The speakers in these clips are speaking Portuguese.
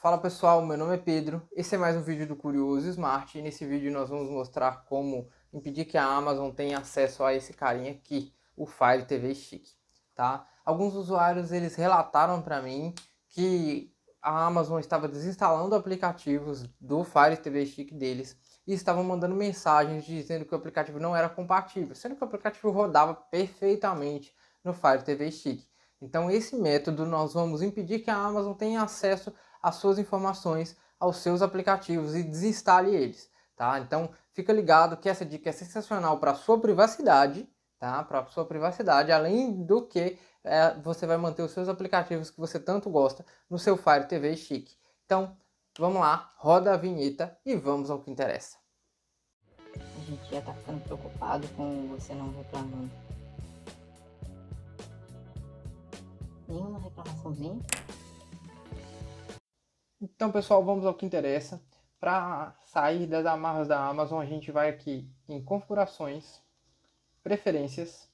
Fala pessoal, meu nome é Pedro, esse é mais um vídeo do Curioso Smart e nesse vídeo nós vamos mostrar como impedir que a Amazon tenha acesso a esse carinha aqui, o Fire TV Stick, tá? Alguns usuários eles relataram para mim que a Amazon estava desinstalando aplicativos do Fire TV Stick deles e estavam mandando mensagens dizendo que o aplicativo não era compatível, sendo que o aplicativo rodava perfeitamente no Fire TV Stick. Então esse método nós vamos impedir que a Amazon tenha acesso as suas informações aos seus aplicativos e desinstale eles, tá? Então, fica ligado que essa dica é sensacional para a sua privacidade, tá? Para a sua privacidade, além do que é, você vai manter os seus aplicativos que você tanto gosta no seu Fire TV chique. Então, vamos lá, roda a vinheta e vamos ao que interessa. A gente já tá ficando preocupado com você não reclamando. Nenhuma reclamaçãozinha? Então, pessoal, vamos ao que interessa. Para sair das amarras da Amazon, a gente vai aqui em configurações, preferências,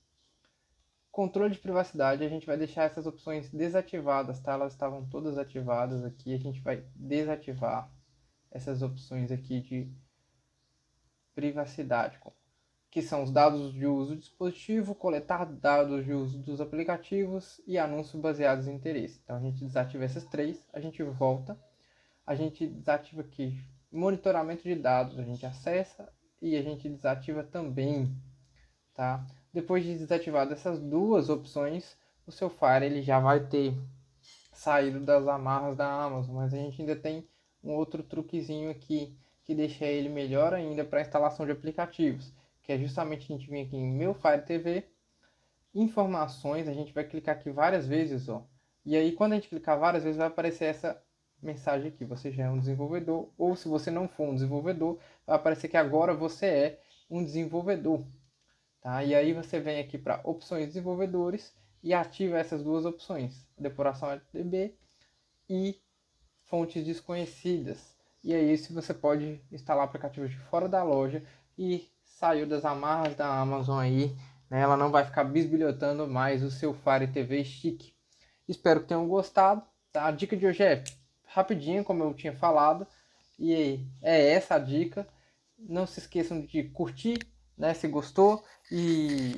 controle de privacidade. A gente vai deixar essas opções desativadas, tá? Elas estavam todas ativadas aqui. A gente vai desativar essas opções aqui de privacidade, que são os dados de uso do dispositivo, coletar dados de uso dos aplicativos e anúncios baseados em interesse. Então a gente desativa essas três, a gente volta a gente desativa aqui monitoramento de dados, a gente acessa e a gente desativa também, tá? Depois de desativar essas duas opções, o seu Fire ele já vai ter saído das amarras da Amazon, mas a gente ainda tem um outro truquezinho aqui que deixa ele melhor ainda para instalação de aplicativos, que é justamente a gente vir aqui em meu Fire TV, informações, a gente vai clicar aqui várias vezes, ó. E aí quando a gente clicar várias vezes vai aparecer essa mensagem aqui, você já é um desenvolvedor, ou se você não for um desenvolvedor, vai aparecer que agora você é um desenvolvedor. Tá? E aí você vem aqui para opções desenvolvedores e ativa essas duas opções, depuração LTB e fontes desconhecidas. E aí se você pode instalar aplicativos de fora da loja e saiu das amarras da Amazon aí, né? ela não vai ficar bisbilhotando mais o seu Fire TV Stick. Espero que tenham gostado. Tá? A dica de hoje é rapidinho, como eu tinha falado. E é essa a dica. Não se esqueçam de curtir, né, se gostou e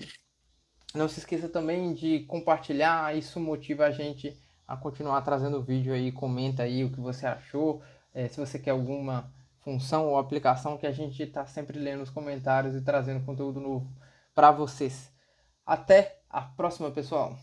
não se esqueça também de compartilhar, isso motiva a gente a continuar trazendo vídeo aí, comenta aí o que você achou, é, se você quer alguma função ou aplicação que a gente está sempre lendo os comentários e trazendo conteúdo novo para vocês. Até a próxima, pessoal!